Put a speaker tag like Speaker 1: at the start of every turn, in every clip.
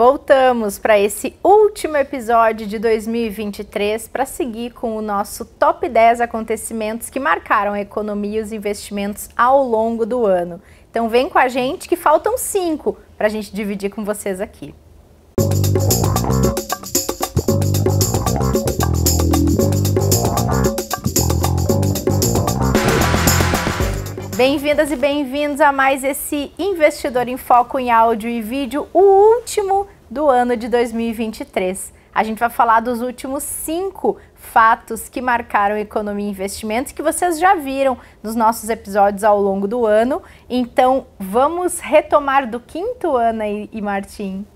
Speaker 1: Voltamos para esse último episódio de 2023 para seguir com o nosso top 10 acontecimentos que marcaram a economia e os investimentos ao longo do ano. Então vem com a gente que faltam cinco para a gente dividir com vocês aqui. Bem-vindas e bem-vindos a mais esse Investidor em Foco em Áudio e Vídeo, o último do ano de 2023. A gente vai falar dos últimos cinco fatos que marcaram economia e investimentos que vocês já viram nos nossos episódios ao longo do ano. Então, vamos retomar do quinto ano aí, e Martim.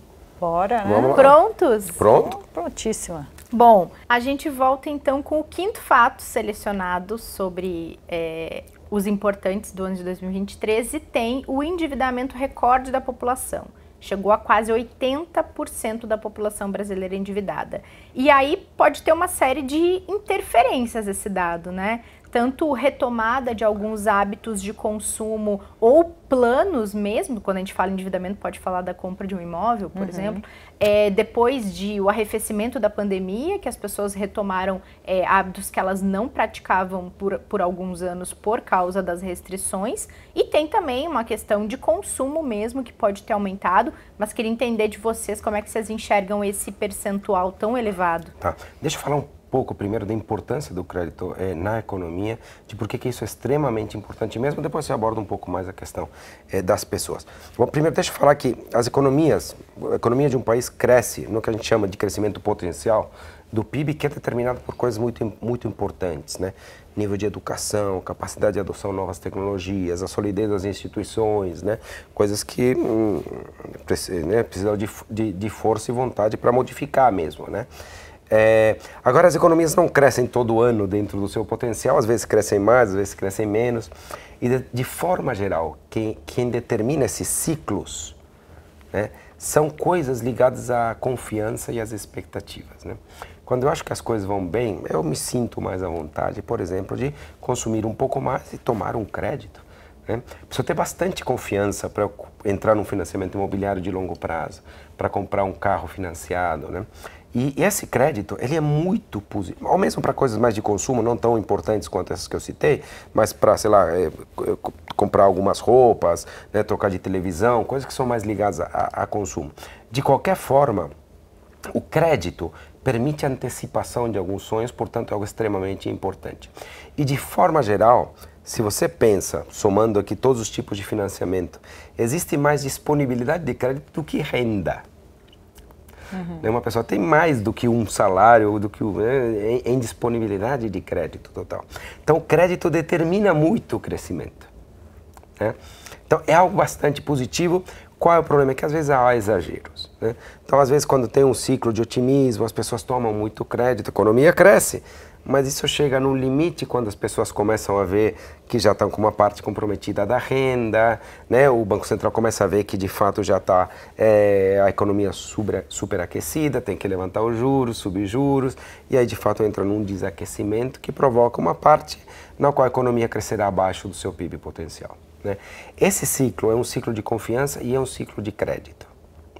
Speaker 2: Bora, né? Vamos Prontos? Pronto. Prontíssima. Bom,
Speaker 1: a gente volta então com o quinto fato selecionado sobre é, os importantes do ano de 2023 e tem o endividamento recorde da população. Chegou a quase 80% da população brasileira endividada. E aí pode ter uma série de interferências esse dado, né? tanto retomada de alguns hábitos de consumo ou planos mesmo, quando a gente fala em endividamento, pode falar da compra de um imóvel, por uhum. exemplo, é, depois de o arrefecimento da pandemia, que as pessoas retomaram é, hábitos que elas não praticavam por, por alguns anos por causa das restrições, e tem também uma questão de consumo mesmo que pode ter aumentado, mas queria entender de vocês como é que vocês enxergam esse percentual tão elevado.
Speaker 3: Tá, deixa eu falar um pouco, primeiro, da importância do crédito é, na economia, de por que isso é extremamente importante mesmo, depois você aborda um pouco mais a questão é, das pessoas. Bom, primeiro, deixa eu falar que as economias, a economia de um país cresce no que a gente chama de crescimento potencial do PIB, que é determinado por coisas muito, muito importantes, né? nível de educação, capacidade de adoção de novas tecnologias, a solidez das instituições, né? coisas que hum, né, precisam de, de, de força e vontade para modificar mesmo. Né? É, agora, as economias não crescem todo ano dentro do seu potencial, às vezes crescem mais, às vezes crescem menos. E, de, de forma geral, quem, quem determina esses ciclos né, são coisas ligadas à confiança e às expectativas. Né? Quando eu acho que as coisas vão bem, eu me sinto mais à vontade, por exemplo, de consumir um pouco mais e tomar um crédito. Né? Preciso ter bastante confiança para entrar num financiamento imobiliário de longo prazo, para comprar um carro financiado. Né? E, esse crédito, ele é muito positivo. Ou mesmo para coisas mais de consumo, não tão importantes quanto essas que eu citei, mas para, sei lá, é, comprar algumas roupas, né, trocar de televisão, coisas que são mais ligadas a, a consumo. De qualquer forma, o crédito permite a antecipação de alguns sonhos, portanto é algo extremamente importante. E de forma geral, se você pensa, somando aqui todos os tipos de financiamento, existe mais disponibilidade de crédito do que renda. Uhum. Né? Uma pessoa tem mais do que um salário ou do que um, né? em, disponibilidade de crédito total. Então, o crédito determina muito o crescimento. Né? Então, é algo bastante positivo qual é o problema? É que às vezes há exageros. Né? Então, às vezes, quando tem um ciclo de otimismo, as pessoas tomam muito crédito, a economia cresce. Mas isso chega num limite quando as pessoas começam a ver que já estão com uma parte comprometida da renda, né? o Banco Central começa a ver que de fato já está é, a economia super, superaquecida, tem que levantar os juros, subir juros, e aí de fato entra num desaquecimento que provoca uma parte na qual a economia crescerá abaixo do seu PIB potencial. Né? Esse ciclo é um ciclo de confiança e é um ciclo de crédito.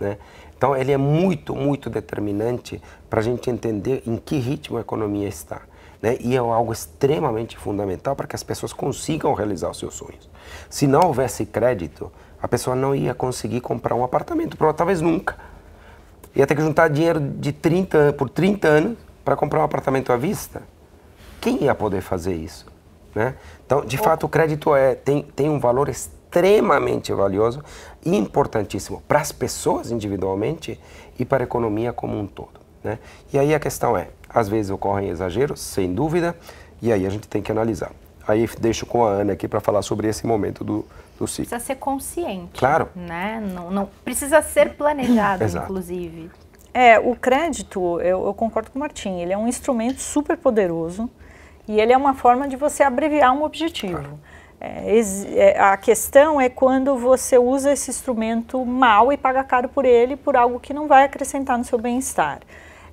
Speaker 3: Né? Então, ele é muito, muito determinante para a gente entender em que ritmo a economia está. Né? E é algo extremamente fundamental para que as pessoas consigam realizar os seus sonhos. Se não houvesse crédito, a pessoa não ia conseguir comprar um apartamento, talvez nunca. Ia ter que juntar dinheiro de 30, por 30 anos para comprar um apartamento à vista. Quem ia poder fazer isso? Né? Então, de fato, o crédito é, tem, tem um valor extremamente valioso e importantíssimo para as pessoas individualmente e para a economia como um todo. Né? E aí a questão é, às vezes ocorrem exageros, sem dúvida, e aí a gente tem que analisar. Aí deixo com a Ana aqui para falar sobre esse momento do, do ciclo.
Speaker 2: Precisa ser consciente. Claro. Né? Não, não precisa ser planejado, inclusive. É, o crédito, eu, eu, concordo com o Martim, ele é um instrumento super poderoso e ele é uma forma de você abreviar um objetivo. Claro. É, é, a questão é quando você usa esse instrumento mal e paga caro por ele, por algo que não vai acrescentar no seu bem-estar.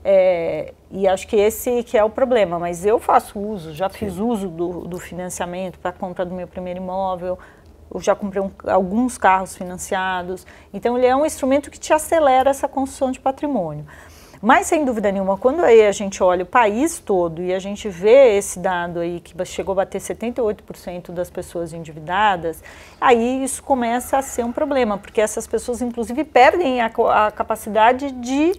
Speaker 2: É, e acho que esse que é o problema, mas eu faço uso, já Sim. fiz uso do, do financiamento para a compra do meu primeiro imóvel, eu já comprei um, alguns carros financiados. Então, ele é um instrumento que te acelera essa construção de patrimônio. Mas, sem dúvida nenhuma, quando aí a gente olha o país todo e a gente vê esse dado aí que chegou a bater 78% das pessoas endividadas, aí isso começa a ser um problema, porque essas pessoas, inclusive, perdem a, a capacidade de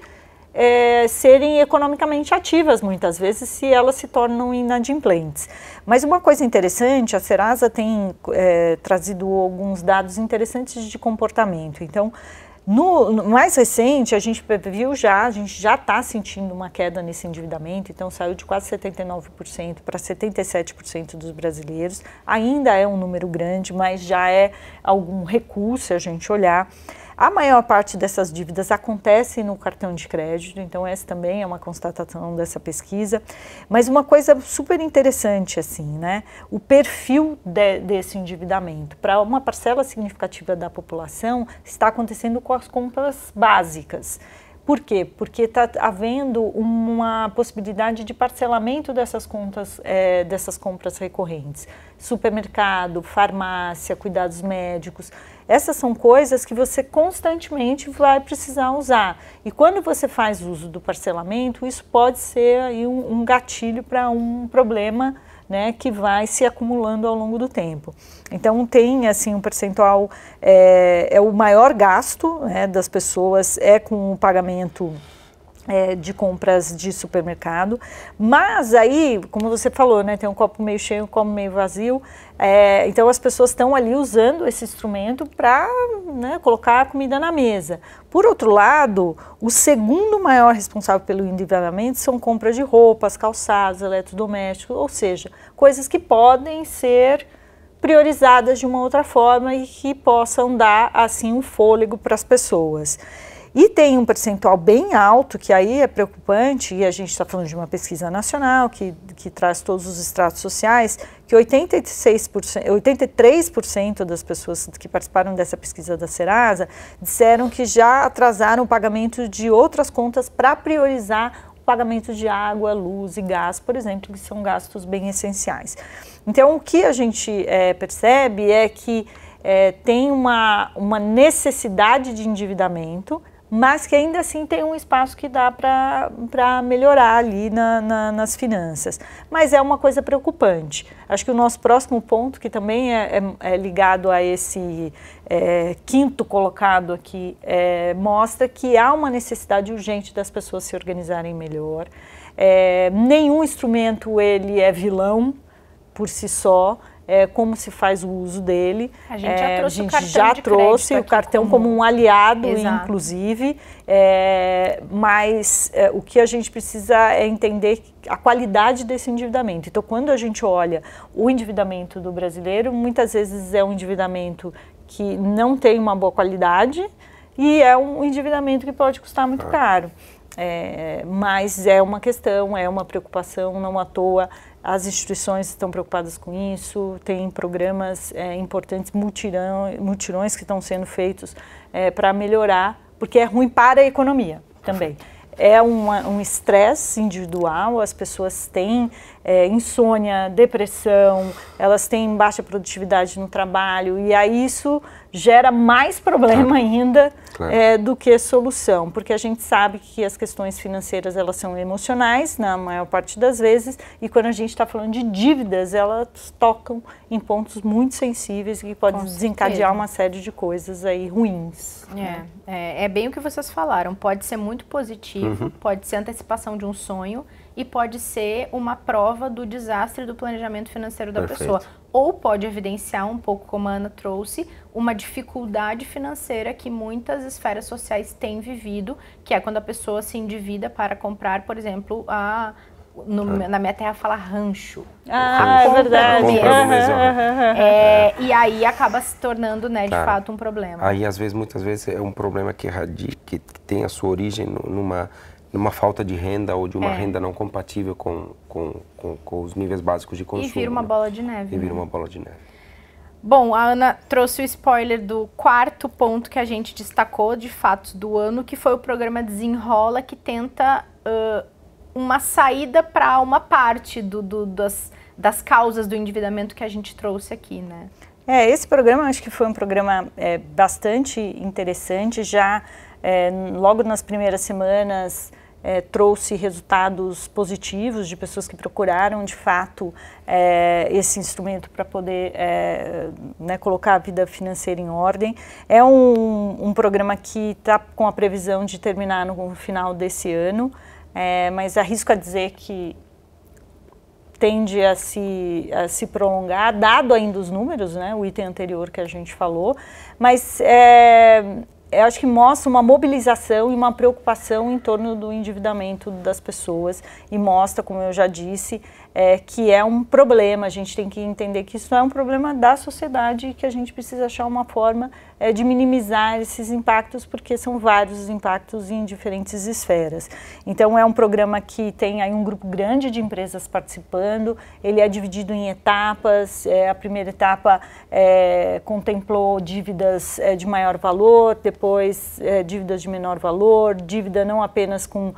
Speaker 2: é, serem economicamente ativas muitas vezes se elas se tornam inadimplentes. Mas uma coisa interessante, a Serasa tem é, trazido alguns dados interessantes de comportamento. Então, no, no, mais recente, a gente viu já, a gente já está sentindo uma queda nesse endividamento, então saiu de quase 79% para 77% dos brasileiros. Ainda é um número grande, mas já é algum recurso a gente olhar. A maior parte dessas dívidas acontece no cartão de crédito, então essa também é uma constatação dessa pesquisa. Mas uma coisa super interessante, assim, né? O perfil de, desse endividamento. Para uma parcela significativa da população, está acontecendo com as compras básicas. Por quê? Porque está havendo uma possibilidade de parcelamento dessas contas, é, dessas compras recorrentes. Supermercado, farmácia, cuidados médicos. Essas são coisas que você constantemente vai precisar usar. E quando você faz uso do parcelamento, isso pode ser aí um, um gatilho para um problema né, que vai se acumulando ao longo do tempo. Então tem assim um percentual é, é o maior gasto né, das pessoas é com o pagamento é, de compras de supermercado. Mas aí, como você falou, né, tem um copo meio cheio, um copo meio vazio. É, então as pessoas estão ali usando esse instrumento para né, colocar a comida na mesa. Por outro lado, o segundo maior responsável pelo endividamento são compras de roupas, calçados, eletrodomésticos, ou seja, coisas que podem ser priorizadas de uma outra forma e que possam dar assim um fôlego para as pessoas. E tem um percentual bem alto, que aí é preocupante, e a gente está falando de uma pesquisa nacional que, que traz todos os estratos sociais, que 86%, 83% das pessoas que participaram dessa pesquisa da Serasa disseram que já atrasaram o pagamento de outras contas para priorizar o pagamento de água, luz e gás, por exemplo, que são gastos bem essenciais. Então, o que a gente é, percebe é que é, tem uma, uma necessidade de endividamento mas que ainda assim tem um espaço que dá para melhorar ali na, na, nas finanças. Mas é uma coisa preocupante. Acho que o nosso próximo ponto, que também é, é, é ligado a esse é, quinto colocado aqui, é, mostra que há uma necessidade urgente das pessoas se organizarem melhor. É, nenhum instrumento ele é vilão por si só, é, como se faz o uso dele. A gente já é, trouxe, gente o, cartão já trouxe o cartão como, como um aliado, Exato. inclusive, é, mas é, o que a gente precisa é entender a qualidade desse endividamento. Então, quando a gente olha o endividamento do brasileiro, muitas vezes é um endividamento que não tem uma boa qualidade e é um endividamento que pode custar muito caro. É, mas é uma questão, é uma preocupação, não à toa as instituições estão preocupadas com isso, tem programas é, importantes, mutirão, mutirões que estão sendo feitos é, para melhorar, porque é ruim para a economia também. É um estresse individual, as pessoas têm é, insônia, depressão, elas têm baixa produtividade no trabalho, e aí isso gera mais problema ainda claro. é, do que solução, porque a gente sabe que as questões financeiras elas são emocionais na maior parte das vezes e quando a gente está falando de dívidas elas tocam em pontos muito sensíveis que podem desencadear uma série de coisas aí ruins.
Speaker 1: Né? É, é, é,
Speaker 2: bem o que vocês falaram, pode
Speaker 1: ser muito positivo, uhum. pode ser antecipação de um sonho, e pode ser uma prova do desastre do planejamento financeiro da Perfeito. pessoa. Ou pode evidenciar um pouco, como a Ana trouxe, uma dificuldade financeira que muitas esferas sociais têm vivido, que é quando a pessoa se endivida para comprar, por exemplo, a no, ah. na minha terra fala rancho. Ah, é verdade. Né? É, é, e aí acaba se tornando, né, de fato, um problema.
Speaker 3: Aí, às vezes, muitas vezes é um problema que, radica, que tem a sua origem numa numa falta de renda ou de uma é. renda não compatível com, com, com, com, os níveis básicos de consumo. E vira uma né? bola de neve. E vira né? uma bola de neve.
Speaker 1: Bom, a Ana trouxe o spoiler do quarto ponto que a gente destacou de fatos do ano, que foi o programa Desenrola, que tenta uh, uma saída para uma parte do, do, das, das causas do endividamento que a gente trouxe aqui, né?
Speaker 2: É, esse programa acho que foi um programa é, bastante interessante, já é, logo nas primeiras semanas é, trouxe resultados positivos de pessoas que procuraram de fato é, esse instrumento para poder é, né, colocar a vida financeira em ordem. É um, um programa que está com a previsão de terminar no final desse ano, mas arrisco a dizer que tende a se, a se prolongar, dado ainda os números, né, o item anterior que a gente falou, mas eu acho que mostra uma mobilização e uma preocupação em torno do endividamento das pessoas e mostra, como eu já disse, é, que é um problema. A gente tem que entender que isso é um problema da sociedade e que a gente precisa achar uma forma é, de minimizar esses impactos, porque são vários os impactos em diferentes esferas. Então, é um programa que tem aí um grupo grande de empresas participando, ele é dividido em etapas. É, a primeira etapa é, contemplou dívidas é, de maior valor, depois é, dívidas de menor valor, dívida não apenas com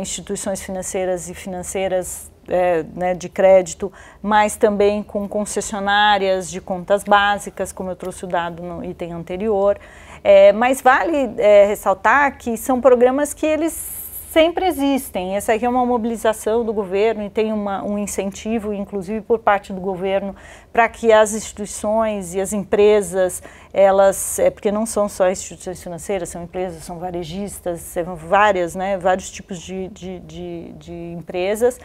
Speaker 2: instituições financeiras e financeiras é, né, de crédito, mas também com concessionárias de contas básicas, como eu trouxe o dado no item anterior. É, mas vale é, ressaltar que são programas que eles sempre existem. Essa aqui é uma mobilização do governo e tem uma, um incentivo, inclusive por parte do governo, para que as instituições e as empresas, elas, é, porque não são só instituições financeiras, são empresas, são varejistas, são várias, né, vários tipos de, de, de, de empresas,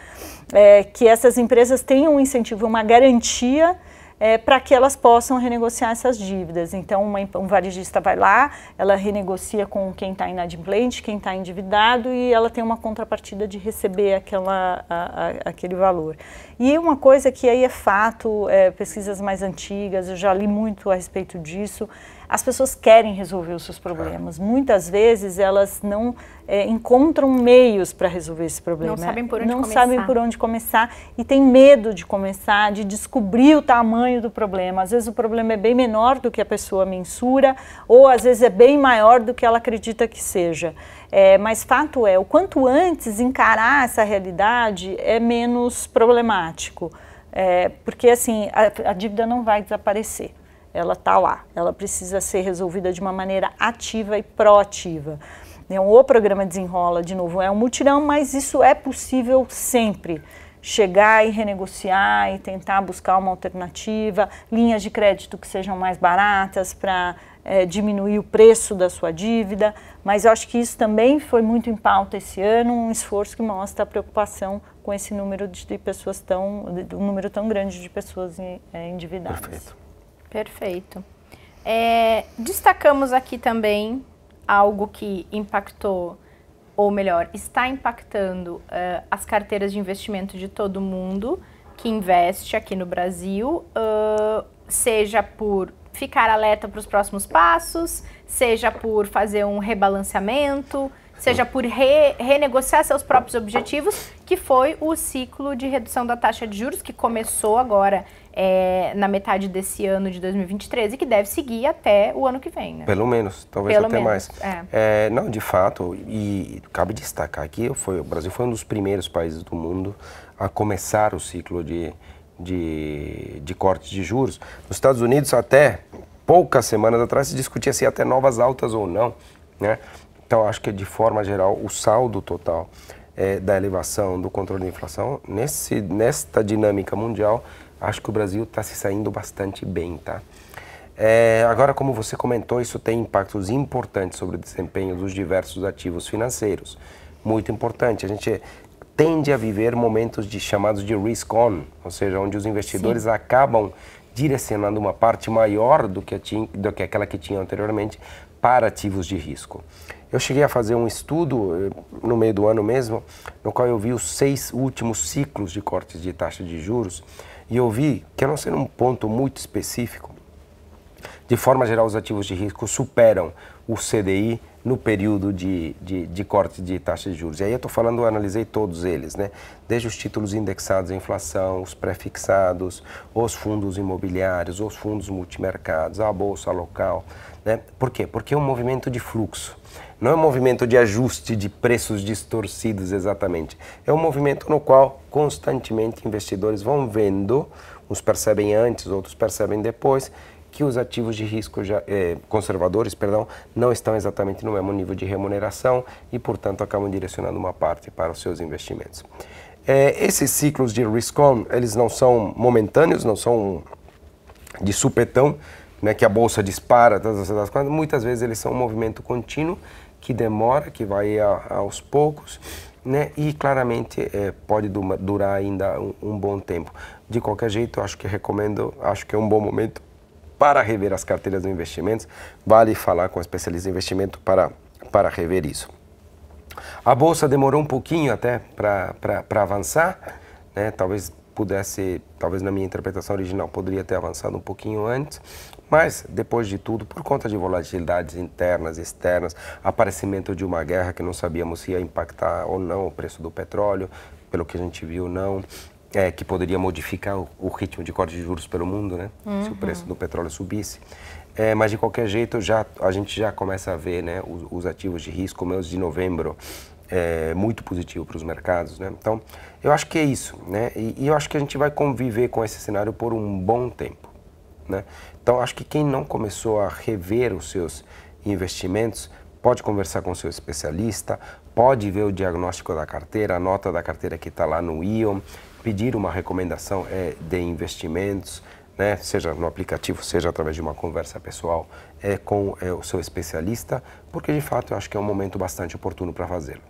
Speaker 2: é, que essas empresas tenham um incentivo, uma garantia é, para que elas possam renegociar essas dívidas. Então, uma, um varejista vai lá, ela renegocia com quem está inadimplente, quem está endividado e ela tem uma contrapartida de receber aquela, a, a, aquele valor. E uma coisa que aí é fato, é, pesquisas mais antigas, eu já li muito a respeito disso, as pessoas querem resolver os seus problemas. Muitas vezes elas não é, encontram meios para resolver esse problema. Não sabem por onde não começar. Não sabem por onde começar e têm medo de começar, de descobrir o tamanho do problema. Às vezes o problema é bem menor do que a pessoa mensura ou às vezes é bem maior do que ela acredita que seja. É, mas fato é, o quanto antes encarar essa realidade é menos problemático. É, porque assim, a, a dívida não vai desaparecer ela está lá. Ela precisa ser resolvida de uma maneira ativa e proativa. É o programa Desenrola, de novo, é um mutirão, mas isso é possível sempre. Chegar e renegociar e tentar buscar uma alternativa, linhas de crédito que sejam mais baratas para é, diminuir o preço da sua dívida. Mas eu acho que isso também foi muito em pauta esse ano, um esforço que mostra a preocupação com esse número de pessoas tão, um número tão grande de pessoas é, endividadas. Perfeito. Perfeito.
Speaker 1: É, destacamos aqui também algo que impactou, ou melhor, está impactando uh, as carteiras de investimento de todo mundo que investe aqui no Brasil, uh, seja por ficar alerta para os próximos passos, seja por fazer um rebalanceamento, seja por re, renegociar seus próprios objetivos, que foi o ciclo de redução da taxa de juros, que começou agora é, na metade desse ano de 2023 e que deve seguir até o ano que vem. Né?
Speaker 3: Pelo menos, talvez Pelo até menos, mais. É. É, não, de fato, e cabe destacar aqui, foi, o Brasil foi um dos primeiros países do mundo a começar o ciclo de, de, de cortes de juros. Nos Estados Unidos, até poucas semanas atrás, se discutia se ia ter novas altas ou não. Né? Então, acho que, de forma geral, o saldo total é, da elevação do controle da inflação, nesse, nesta dinâmica mundial, acho que o Brasil está se saindo bastante bem, tá? É, agora, como você comentou, isso tem impactos importantes sobre o desempenho dos diversos ativos financeiros. Muito importante. A gente tende a viver momentos de chamados de risk on, ou seja, onde os investidores Sim. acabam direcionando uma parte maior do que, a, do que aquela que tinham anteriormente para ativos de risco. Eu cheguei a fazer um estudo eh, no meio do ano mesmo, no qual eu vi os seis últimos ciclos de cortes de taxa de juros e eu vi que, a não ser um ponto muito específico, de forma geral os ativos de risco superam o CDI no período de, de, de corte de taxa de juros. E aí eu estou falando, eu analisei todos eles, né? Desde os títulos indexados à inflação, os prefixados, os fundos imobiliários, os fundos multimercados, a bolsa local, né? Por quê? Porque é um movimento de fluxo. Não é um movimento de ajuste de preços distorcidos exatamente. É um movimento no qual constantemente investidores vão vendo, uns percebem antes, outros percebem depois, que os ativos de risco já, eh, conservadores perdão, não estão exatamente no mesmo nível de remuneração e, portanto, acabam direcionando uma parte para os seus investimentos. Eh, esses ciclos de risk-on, eles não são momentâneos, não são de supetão, né, que a bolsa dispara, todas essas coisas, muitas vezes eles são um movimento contínuo que demora, que vai a, aos poucos, né? E claramente é, pode durar ainda um, um, bom tempo. De qualquer jeito, acho que recomendo, acho que é um bom momento para rever as carteiras de investimentos. Vale falar com especialista em investimento para, para rever isso. A bolsa demorou um pouquinho até para avançar, né? Talvez pudesse, talvez na minha interpretação original, poderia ter avançado um pouquinho antes, mas, depois de tudo, por conta de volatilidades internas, externas, aparecimento de uma guerra que não sabíamos se ia impactar ou não o preço do petróleo, pelo que a gente viu, não. É, que poderia modificar o, o, ritmo de corte de juros pelo mundo, né? Uhum. Se o uhum. preço do petróleo subisse. É, mas de qualquer jeito, já, a gente já começa a ver né, os, os ativos de risco, meus de novembro, é, muito positivo para os mercados. Né? Então, eu acho que é isso. Né? E, e, eu acho que a gente vai conviver com esse cenário por um bom tempo. Né? Então, acho que quem não começou a rever os seus investimentos pode conversar com o seu especialista, pode ver o diagnóstico da carteira, a nota da carteira que está lá no ION, pedir uma recomendação é, de investimentos, né, seja no aplicativo, seja através de uma conversa pessoal é, com é, o seu especialista, porque de fato eu acho que é um momento bastante oportuno para fazê-lo.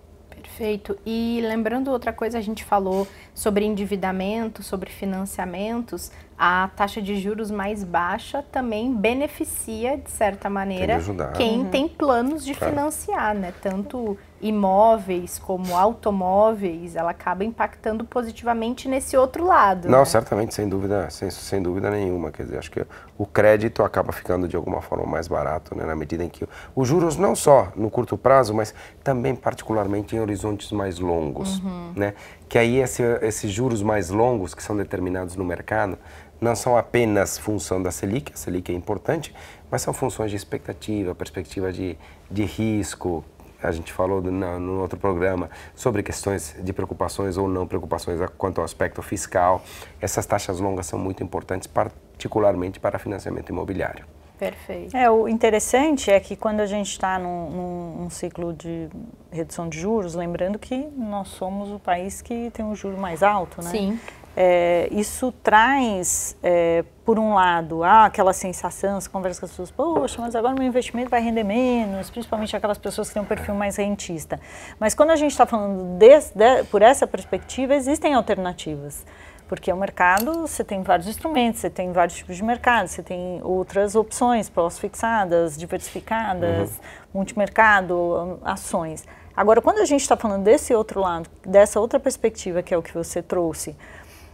Speaker 1: Perfeito. E lembrando outra coisa, a gente falou sobre endividamento, sobre financiamentos. A taxa de juros mais baixa também beneficia, de certa maneira, quem uhum. tem planos de claro. financiar, né? Tanto imóveis como automóveis, ela acaba impactando positivamente nesse outro lado. Não, né?
Speaker 3: certamente, sem dúvida, sem, sem dúvida nenhuma. Quer dizer, acho que o crédito acaba ficando de alguma forma mais barato, né, na medida em que os juros não só no curto prazo, mas também particularmente em horizontes mais longos, uhum. né? Que aí esse, esses juros mais longos que são determinados no mercado não são apenas função da Selic, a Selic é importante, mas são funções de expectativa, perspectiva de, de risco, a gente falou na, no outro programa sobre questões de preocupações ou não preocupações quanto ao aspecto fiscal. Essas taxas longas são muito importantes, particularmente para financiamento imobiliário.
Speaker 2: Perfeito. É, o interessante é que quando a gente está num, num, num, ciclo de redução de juros, lembrando que nós somos o país que tem um juro mais alto, né? Sim é, isso traz, é, por um lado, ah, aquela sensação, você conversa com as pessoas, poxa, mas agora meu investimento vai render menos, principalmente aquelas pessoas que têm um perfil mais rentista. Mas quando a gente está falando desse, de, por essa perspectiva, existem alternativas. Porque o mercado, você tem vários instrumentos, você tem vários tipos de mercado, você tem outras opções, pós-fixadas, diversificadas, uhum. multimercado, ações. Agora, quando a gente está falando desse outro lado, dessa outra perspectiva que é o que você trouxe,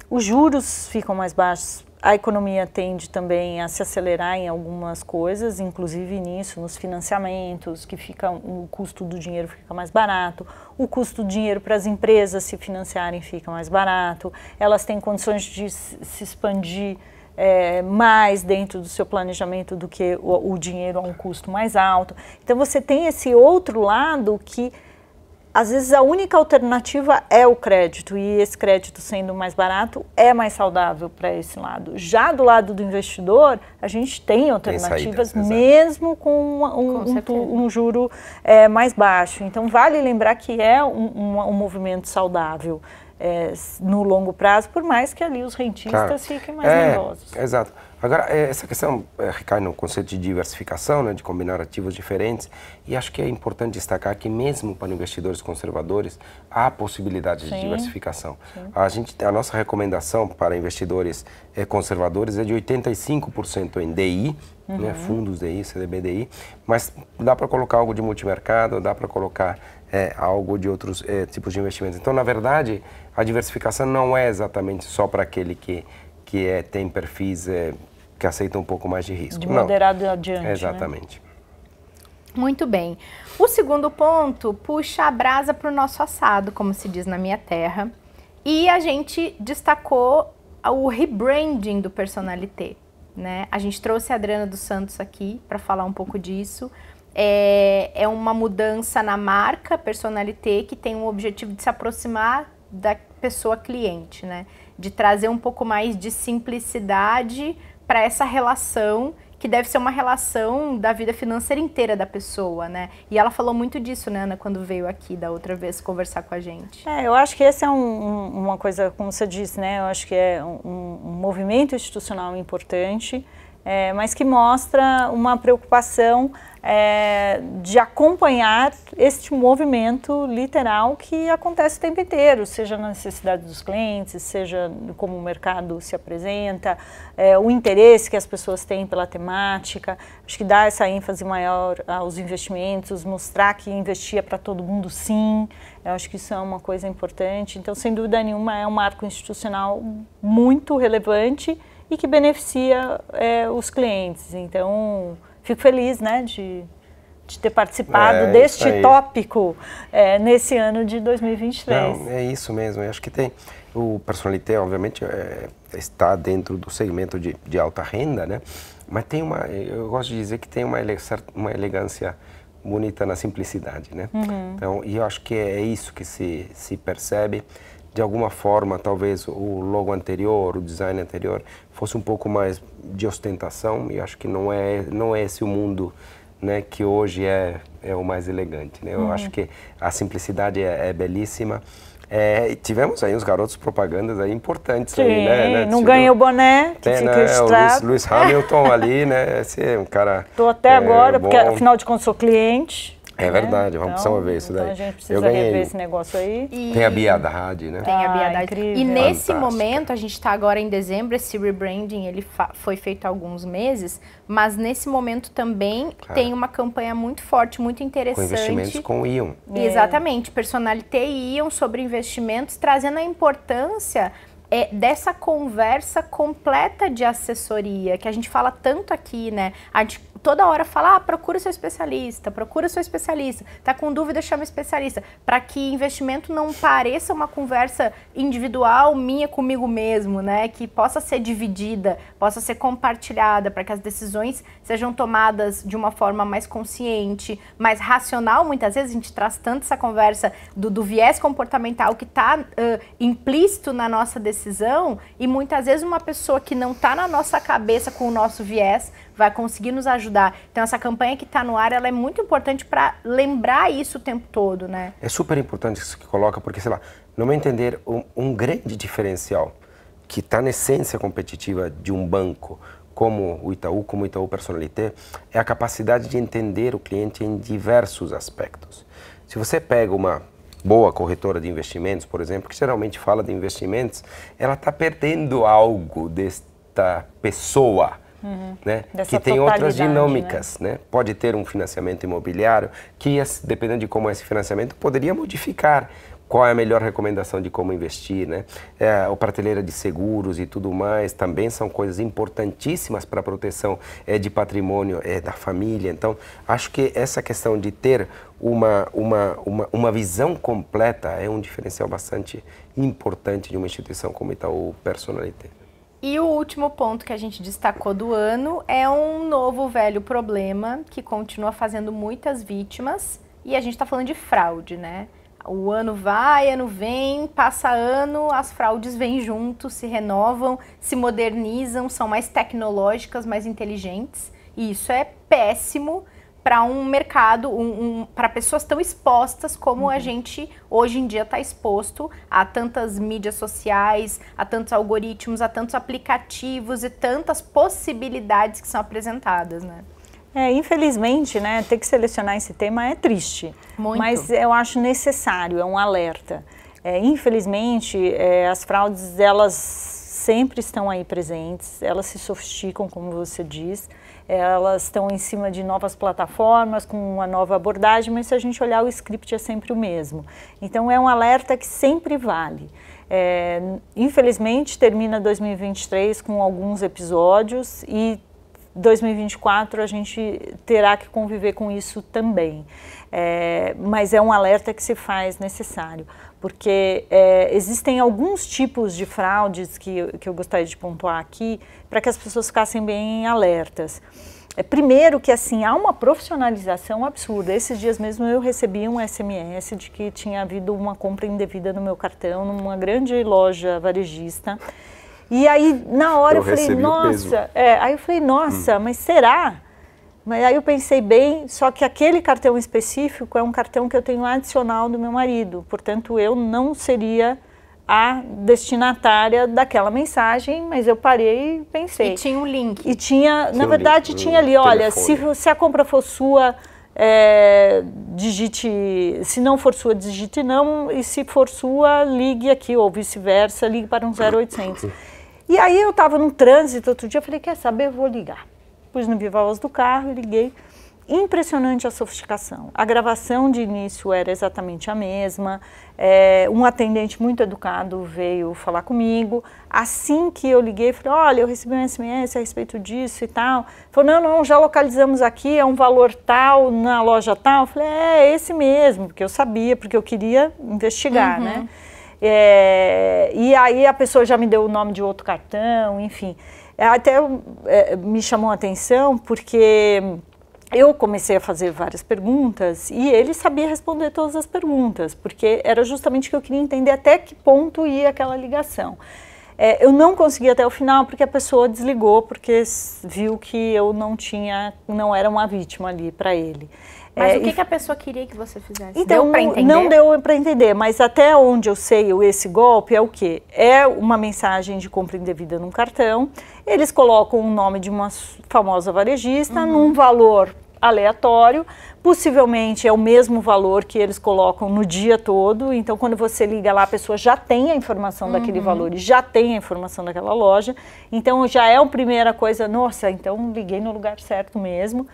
Speaker 2: os juros ficam mais baixos, a economia tende também a se acelerar em algumas coisas, inclusive nisso, nos financiamentos, que fica o custo do dinheiro fica mais barato, o custo do dinheiro para as empresas se financiarem fica mais barato, elas têm condições de se expandir é, mais dentro do seu planejamento do que o, o dinheiro a um custo mais alto. Então você tem esse outro lado que às vezes a única alternativa é o crédito e esse crédito sendo mais barato é mais saudável para esse lado. Já do lado do investidor, a gente tem alternativas tem saída, mesmo com, um, com um, um, juro é, mais baixo. Então vale lembrar que é um, um movimento saudável é, no longo prazo, por mais que ali os rentistas claro. fiquem mais é, nervosos.
Speaker 3: Exato. Agora, é, essa questão é, recai no conceito de diversificação, né, de combinar ativos diferentes, e acho que é importante destacar que, mesmo para investidores conservadores, há possibilidade de diversificação. Sim. A, gente, a nossa recomendação para investidores é, conservadores é de 85% em DI, né, uhum. né, fundos DI, CDBDI, mas dá para colocar algo de multimercado, dá para colocar é, algo de outros é, tipos de investimentos. Então, na verdade, a diversificação não é exatamente só para aquele que que é, tem perfis é, que aceitam um pouco mais de risco. De
Speaker 2: moderado Não. adiante.
Speaker 1: Né? Exatamente. Né? Muito bem. O segundo ponto puxa a brasa para o nosso assado, como se diz na minha terra. E a gente destacou o rebranding do personalité. Né? A gente trouxe a Adriana dos Santos aqui para falar um pouco disso. É, é uma mudança na marca personalité que tem o objetivo de se aproximar da, pessoa cliente, né? De trazer um pouco mais de simplicidade para essa relação que deve ser uma relação da vida financeira inteira da pessoa, né? E ela falou muito disso, né, Ana, quando veio aqui da outra vez conversar com a gente.
Speaker 2: É, eu acho que essa é um, um, uma coisa, como você disse, né? Eu acho que é um, um movimento institucional importante é, mas que mostra uma preocupação é, de acompanhar este movimento literal que acontece o tempo inteiro, seja na necessidade dos clientes, seja como o mercado se apresenta, é, o interesse que as pessoas têm pela temática. Acho que dá essa ênfase maior aos investimentos, mostrar que investir é para todo mundo sim. Eu acho que isso é uma coisa importante. Então, sem dúvida nenhuma, é um marco institucional muito relevante e que beneficia é, os clientes. Então, fico feliz né, de, de ter participado é, deste tópico é, nesse ano de 2023. Não,
Speaker 3: é isso mesmo. Eu acho que tem. O personalité, obviamente, é, está dentro do segmento de, de alta renda, né? mas tem uma. Eu gosto de dizer que tem uma, uma elegância bonita na simplicidade, né? Uhum. Então, e eu acho que é isso que se, se percebe de alguma forma, talvez o logo anterior, o design anterior, fosse um pouco mais de ostentação, e acho que não é, não é esse o mundo né, que hoje é, é o mais elegante. Né? Eu uhum. acho que a simplicidade é, é belíssima. É, tivemos aí uns garotos propagandas aí importantes. Sim, aí, né, né? não ganhei o
Speaker 2: boné, que é, né, o Luiz,
Speaker 3: Luiz Hamilton ali, né? Esse é um cara.
Speaker 2: Estou até é, agora, bom. porque afinal de contas sou cliente.
Speaker 3: É né? verdade, vamos então, precisar ver isso então daí. Então a gente precisa eu ganhei. rever esse
Speaker 1: negócio aí. E... Tem a
Speaker 3: biadade, né? Tem a
Speaker 1: biadade. Ah, e nesse Fantástica. momento, a gente está agora em dezembro, esse rebranding ele foi feito há alguns meses, mas nesse momento também tem uma campanha muito forte, muito interessante. Com investimentos com
Speaker 3: o Ion. É. Exatamente,
Speaker 1: personalité e Ion sobre investimentos, trazendo a importância é dessa conversa completa de assessoria que a gente fala tanto aqui, né? A gente toda hora fala, ah, procura seu especialista, procura seu especialista, tá com dúvida, chama especialista, para que investimento não pareça uma conversa individual minha comigo mesmo, né? Que possa ser dividida, possa ser compartilhada, para que as decisões sejam tomadas de uma forma mais consciente, mais racional. Muitas vezes a gente traz tanto essa conversa do, do viés comportamental que está uh, implícito na nossa decisão e muitas vezes uma pessoa que não está na nossa cabeça com o nosso viés vai conseguir nos ajudar. Então essa campanha que está no ar, ela é muito importante para lembrar isso o tempo todo, né?
Speaker 3: É super importante isso que coloca, porque sei lá, no meu entender, um, um grande diferencial que está na essência competitiva de um banco como o Itaú, como o Itaú Personalité, é a capacidade de entender o cliente em diversos aspectos. Se você pega uma boa corretora de investimentos, por exemplo, que geralmente fala de investimentos, ela está perdendo algo desta pessoa uhum. né? que tem outras né? dinâmicas, né? né? Pode ter um financiamento imobiliário que, dependendo de como é esse financiamento, poderia modificar qual é a melhor recomendação de como investir, né? É, o prateleira de seguros e tudo mais também são coisas importantíssimas para a proteção é, de patrimônio é, da família. Então, acho que essa questão de ter uma, uma, uma, uma visão completa é um diferencial bastante importante de uma instituição como Itaú Personalité.
Speaker 1: E o último ponto que a gente destacou do ano é um novo velho problema que continua fazendo muitas vítimas. E a gente está falando de fraude, né? O ano vai, ano vem, passa ano, as fraudes vêm junto, se renovam, se modernizam, são mais tecnológicas, mais inteligentes. E isso é péssimo para um mercado, um, um, para pessoas tão expostas como uhum. a gente hoje em dia está exposto a tantas mídias sociais, a tantos algoritmos, a
Speaker 2: tantos aplicativos e tantas possibilidades que são apresentadas, né? É, infelizmente, né, ter que selecionar esse tema é triste, Muito. mas eu acho necessário, é um alerta. É, infelizmente, é, as fraudes, elas sempre estão aí presentes, elas se sofisticam, como você diz, elas estão em cima de novas plataformas, com uma nova abordagem, mas se a gente olhar o script é sempre o mesmo. Então é um alerta que sempre vale. É, infelizmente termina 2023 com alguns episódios e 2024 a gente terá que conviver com isso também. É, mas é um alerta que se faz necessário porque é, existem alguns tipos de fraudes que, que eu gostaria de pontuar aqui para que as pessoas ficassem bem alertas. É, primeiro que assim há uma profissionalização absurda. Esses dias mesmo eu recebi um SMS de que tinha havido uma compra indevida no meu cartão numa grande loja varejista. E aí na hora eu, eu falei, nossa, é, aí eu falei, nossa, hum. mas será? Mas aí eu pensei bem, só que aquele cartão específico é um cartão que eu tenho adicional do meu marido, portanto eu não seria a destinatária daquela mensagem, mas eu parei e pensei. E tinha um link. E tinha, tinha na um verdade, link, tinha ali, um olha, se, se a compra for sua, é, digite, se não for sua, digite não, e se for sua, ligue aqui, ou vice-versa, ligue para um 0800. e aí eu estava num trânsito outro dia, falei, quer saber, eu vou ligar pus no viva voz do carro e liguei. Impressionante a sofisticação. A gravação de início era exatamente a mesma. É, um atendente muito educado veio falar comigo. Assim que eu liguei, falei: Olha, eu recebi um SMS a respeito disso e tal. Falou: Não, não, já localizamos aqui, é um valor tal, na loja tal. Eu falei: é, é, esse mesmo, porque eu sabia, porque eu queria investigar, uhum. né? É, e aí a pessoa já me deu o nome de outro cartão, enfim. É, até é, me chamou a atenção porque eu comecei a fazer várias perguntas e ele sabia responder todas as perguntas, porque era justamente que eu queria entender até que ponto ia aquela ligação. É, eu não consegui até o final porque a pessoa desligou porque viu que eu não tinha, não era uma vítima ali para ele. Mas é, o que, e... que, a
Speaker 1: pessoa queria que você fizesse? Então, deu não
Speaker 2: deu para entender, mas até onde eu sei esse golpe é o quê? É uma mensagem de compra indevida num cartão, eles colocam o nome de uma famosa varejista uhum. num valor aleatório, possivelmente é o mesmo valor que eles colocam no dia todo, então quando você liga lá a pessoa já tem a informação uhum. daquele valor e já tem a informação daquela loja, então já é a primeira coisa, nossa, então liguei no lugar certo mesmo,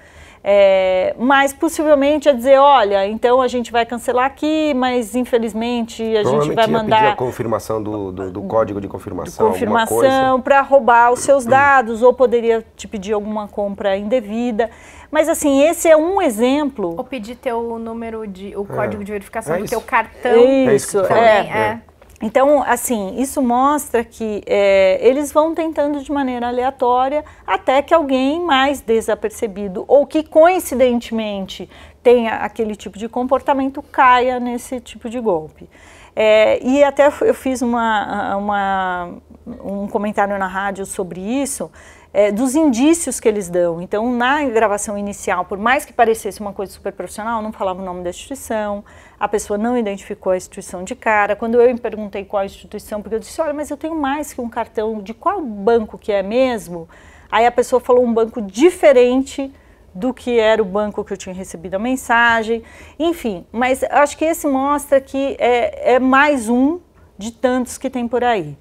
Speaker 2: é, mas possivelmente a dizer, olha, então a gente vai cancelar aqui, mas infelizmente a gente vai mandar pedir a
Speaker 3: confirmação do, do, do código de confirmação, confirmação
Speaker 2: para roubar os seus hum. dados ou poderia te pedir alguma compra indevida. Mas assim, esse é um exemplo. Ou
Speaker 1: pedir teu número de, o é. código de verificação é do isso. teu cartão. É é isso, é. é.
Speaker 2: Então, assim, isso mostra que é, eles vão tentando de maneira aleatória até que alguém mais desapercebido ou que coincidentemente tenha aquele tipo de comportamento caia nesse tipo de golpe. É, e até eu fiz uma, ah, uma, um comentário na rádio sobre isso, é, dos indícios que eles dão. Então, na gravação inicial, por mais que parecesse uma coisa super profissional, não falava o nome da instituição, a pessoa não identificou a instituição de cara. Quando eu me perguntei qual instituição, porque eu disse, olha, mas eu tenho mais que um cartão, de qual banco que é mesmo? Aí a pessoa falou um banco diferente do que era o banco que eu tinha recebido a mensagem. Enfim, mas acho que esse mostra que é, é mais um de tantos que tem por aí.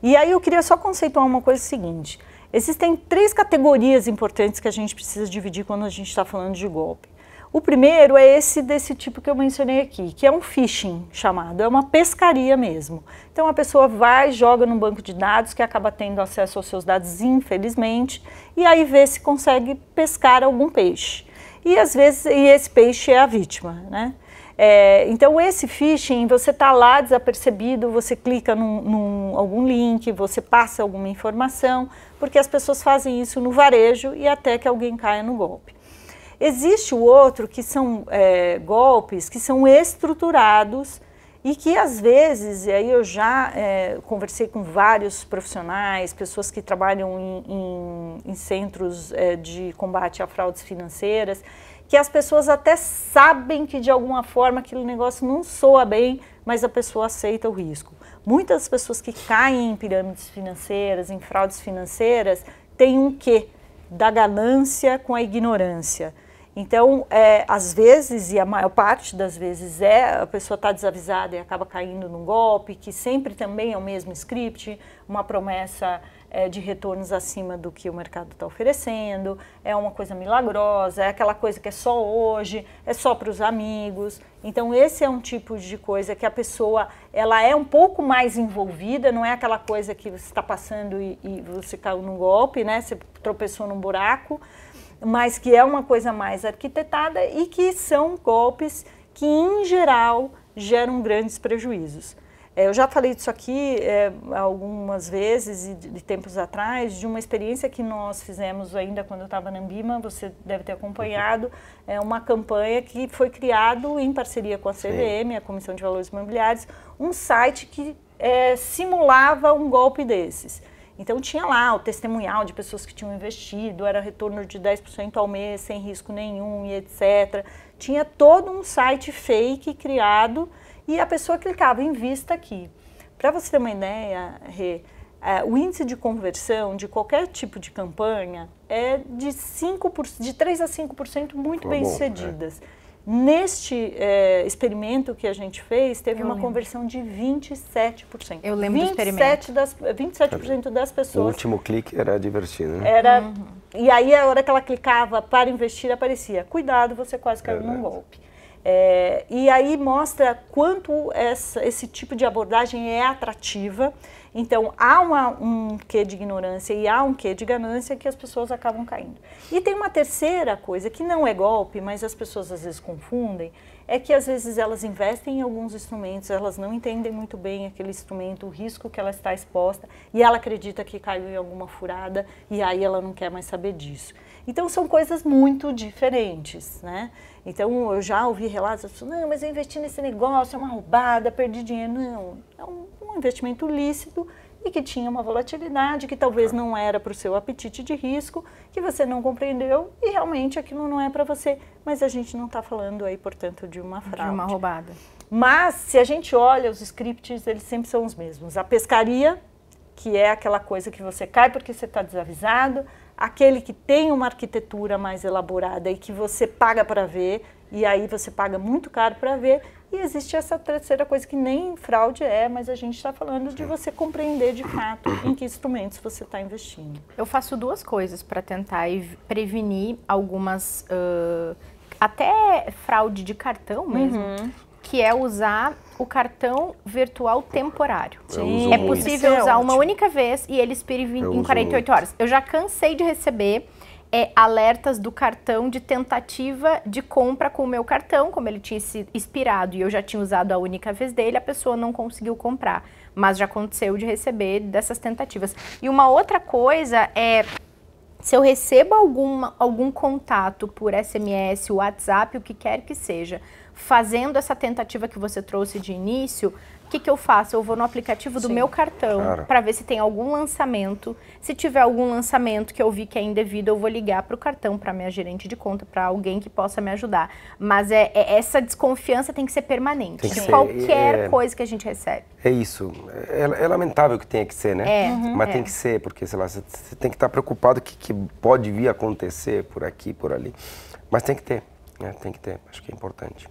Speaker 2: E aí eu queria só conceituar uma coisa seguinte. Existem três categorias importantes que a gente precisa dividir quando a gente está falando de golpe. O primeiro é esse desse tipo que eu mencionei aqui, que é um phishing chamado, é uma pescaria mesmo. Então a pessoa vai, joga num banco de dados que acaba tendo acesso aos seus dados, infelizmente, e aí vê se consegue pescar algum peixe. E às vezes e esse peixe é a vítima, né? É, então, esse phishing, você está lá desapercebido, você clica num, num, algum link, você passa alguma informação, porque as pessoas fazem isso no varejo e até que alguém caia no golpe. Existe o outro que são é, golpes que são estruturados e que às vezes, e aí eu já é, conversei com vários profissionais, pessoas que trabalham em, em, em centros é, de combate a fraudes financeiras, que as pessoas até sabem que de alguma forma aquele negócio não soa bem, mas a pessoa aceita o risco. Muitas pessoas que caem em pirâmides financeiras, em fraudes financeiras, têm um quê? Da ganância com a ignorância. Então, é, às vezes, e a maior parte das vezes é, a pessoa está desavisada e acaba caindo num golpe, que sempre também é o mesmo script, uma promessa é, de retornos acima do que o mercado está oferecendo, é uma coisa milagrosa, é aquela coisa que é só hoje, é só para os amigos. Então, esse é um tipo de coisa que a pessoa ela é um pouco mais envolvida, não é aquela coisa que você está passando e, e você caiu num golpe, né? você tropeçou num buraco mas que é uma coisa mais arquitetada e que são golpes que, em geral, geram grandes prejuízos. É, eu já falei disso aqui é, algumas vezes e de, de, tempos atrás, de uma experiência que nós fizemos ainda quando eu estava na Ambima, você deve ter acompanhado, é uma campanha que foi criado em parceria com a CVM, Sim. a Comissão de Valores Imobiliários, um site que é, simulava um golpe desses. Então tinha lá o testemunhal de pessoas que tinham investido, era retorno de 10% ao mês, sem risco nenhum e etc. Tinha todo um site fake criado e a pessoa clicava em vista aqui. Para você ter uma ideia, Rê, é, o índice de conversão de qualquer tipo de campanha é de, 5 por, de 3 a 5% muito bem tá bom, é. sucedidas. Neste é, experimento que a gente fez, teve eu uma lembro. conversão de 27%. Eu lembro 27 do experimento. Das, 27% das pessoas. O último
Speaker 3: clique era divertido né? Era,
Speaker 2: uhum. E aí, a hora que ela clicava para investir, aparecia: cuidado, você quase caiu num golpe. É, e aí mostra quanto essa, esse tipo de abordagem é atrativa. Então há uma, um quê de ignorância e há um quê de ganância que as pessoas acabam caindo. E tem uma terceira coisa que não é golpe, mas as pessoas às vezes confundem, é que às vezes elas investem em alguns instrumentos, elas não entendem muito bem aquele instrumento, o risco que ela está exposta e ela acredita que caiu em alguma furada e aí ela não quer mais saber disso. Então são coisas muito diferentes, né? Então eu já ouvi relatos, não, mas eu investi nesse negócio, é uma roubada, perdi dinheiro. Não, é um investimento lícito e que tinha uma volatilidade que talvez não era para o seu apetite de risco, que você não compreendeu e realmente aquilo não é para você. Mas a gente não está falando aí, portanto, de uma fraude. De uma roubada. Mas se a gente olha os scripts, eles sempre são os mesmos. A pescaria, que é aquela coisa que você cai porque você está desavisado, aquele que tem uma arquitetura mais elaborada e que você paga para ver, e aí você paga muito caro para ver. E existe essa terceira coisa que nem fraude é, mas a gente está falando de você compreender de fato em que instrumentos você está investindo. Eu
Speaker 1: faço duas coisas para tentar prevenir algumas, uh, até fraude de cartão uhum. mesmo, uhum. que é usar o cartão virtual temporário. Sim. É possível muito. É usar uma única vez e ele expira em 48 horas. Eu já cansei de receber é, alertas do cartão de tentativa de compra com o meu cartão, como ele tinha expirado e eu já tinha usado a única vez dele, a pessoa não conseguiu comprar. Mas já aconteceu de receber dessas tentativas. E uma outra coisa é se eu recebo algum, algum contato por SMS, WhatsApp, o que quer que seja, fazendo essa tentativa que você trouxe de início, que, que eu faço? Eu vou no aplicativo do Sim. meu cartão para ver se tem algum lançamento. Se tiver algum lançamento que eu vi que é indevido, eu vou ligar para o cartão, para minha gerente de conta, para alguém que possa me ajudar. Mas é, é, essa desconfiança tem que ser permanente. Tem que ser, qualquer é, coisa que a gente recebe.
Speaker 3: É isso. É, é lamentável que tenha que ser, né? É. Uhum. uhum, Mas é. tem que ser, porque, sei lá, você tem que estar tá preocupado que, que pode vir a acontecer por aqui, por ali. Mas tem que ter, né? Tem que ter. Acho que é importante.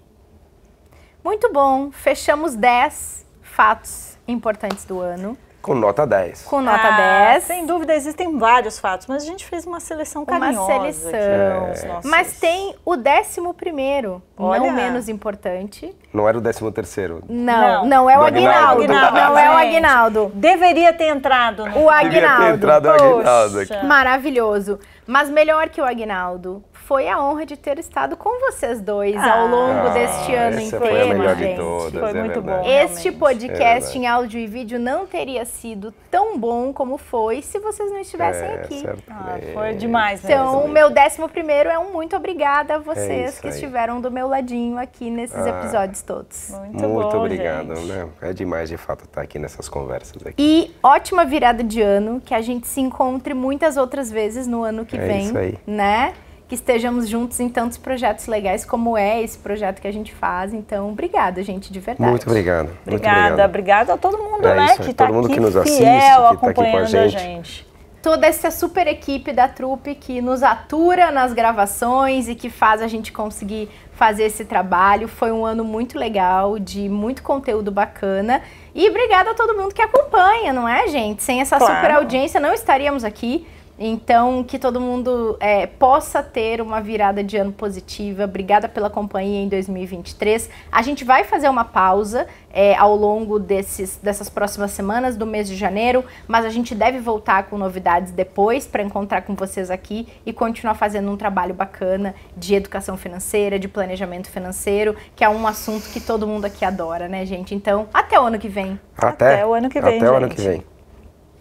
Speaker 1: Muito bom. Fechamos
Speaker 2: 10 fatos importantes do ano.
Speaker 3: Com nota 10. Com
Speaker 2: nota ah, 10. Sem dúvida, existem vários fatos, mas a gente fez uma seleção carinhosa. Uma
Speaker 1: seleção.
Speaker 3: É.
Speaker 2: Mas tem
Speaker 1: o décimo primeiro, Olha. não menos importante.
Speaker 3: Não era o décimo terceiro. Não,
Speaker 1: não, não é o Aguinaldo. Aguinaldo. Não é o Aguinaldo. Deveria ter entrado. Né? O Aguinaldo. Deveria ter entrado o Aguinaldo aqui. Maravilhoso. Mas melhor que o Aguinaldo, foi a honra de ter estado com vocês dois ah, ao longo ah, deste ano inteiro, foi a melhor gente. De todas, foi é muito verdade. bom. Este podcast é em áudio e vídeo não teria sido tão bom como foi se vocês não estivessem é, aqui. Ah, foi demais. Né? Então, o meu décimo primeiro é um muito obrigada a é vocês que estiveram do meu ladinho aqui nesses ah, episódios todos. Muito, muito bom, obrigado.
Speaker 3: Né? É demais de fato estar aqui nessas conversas aqui.
Speaker 1: E ótima virada de ano, que a gente se encontre muitas outras vezes no ano que é vem, Isso né? que estejamos juntos em tantos projetos legais como é esse projeto que a gente faz. Então, obrigada, gente, de verdade. Muito obrigado. Obrigada, obrigada a todo mundo, é né, isso, que está aqui, que nos assiste, fiel, que acompanhando tá aqui com a gente. A gente toda essa super equipe da trupe que nos atura nas gravações e que faz a gente conseguir fazer esse trabalho. Foi um ano muito legal, de muito conteúdo bacana. E obrigada a todo mundo que acompanha, não é, gente? Sem essa claro. super audiência não estaríamos aqui. Então, que todo mundo é, possa ter uma virada de ano positiva. Obrigada pela companhia em 2023. A gente vai fazer uma pausa é, ao longo desses, dessas próximas semanas do mês de janeiro, mas a gente deve voltar com novidades depois para encontrar com vocês aqui e continuar fazendo um trabalho bacana de educação financeira, de planejamento financeiro, que é um assunto que todo mundo aqui adora, né, gente? Então, até o ano que vem.
Speaker 3: Até, até o ano que vem. Até gente. o ano que vem.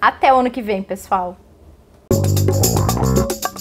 Speaker 1: Até o ano que vem, pessoal. Thank you.